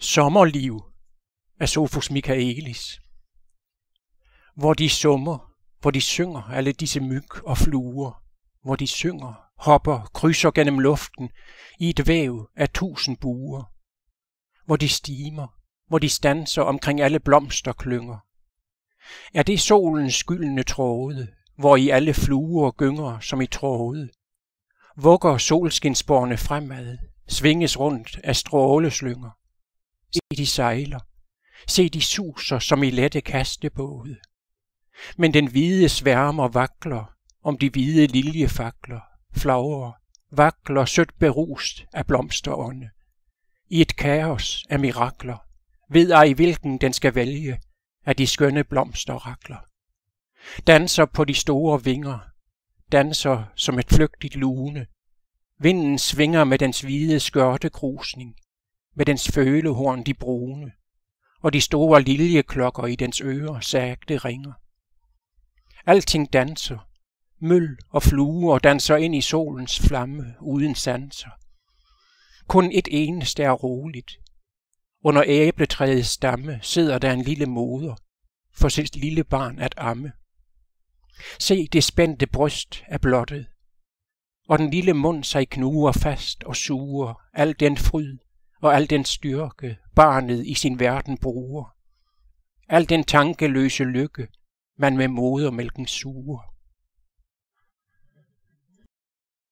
Sommerliv af Sofus Michaelis, hvor de summer, hvor de synger alle disse myg og fluer, hvor de synger, hopper, krydser gennem luften i et væv af tusind buer, hvor de stimer, hvor de stanser omkring alle blomsterklynger. Er det solens skyldne tråde, hvor i alle fluer gynger som i tråde, vugger solskinsborne fremad, svinges rundt af stråleslynger de sejler. Se, de suser som i lette kastebåde. Men den hvide sværmer vakler, om de hvide liljefakler, flagrer, vakler sødt berust af blomsterånde. I et kaos af mirakler, ved ej hvilken den skal vælge af de skønne blomsterrakler. Danser på de store vinger, danser som et flygtigt lune. Vinden svinger med dens hvide skørte krusning med dens følehorn de brune, og de store liljeklokker i dens ører sagte ringer. Alting danser, møl og fluer danser ind i solens flamme uden sanser. Kun et eneste er roligt. Under æbletræets stamme sidder der en lille moder, for sit lille barn at amme. Se det spændte bryst er blottet, og den lille mund sig knuger fast og suger al den fryd, og al den styrke, barnet i sin verden bruger. Al den tankeløse lykke, man med modermælken suger.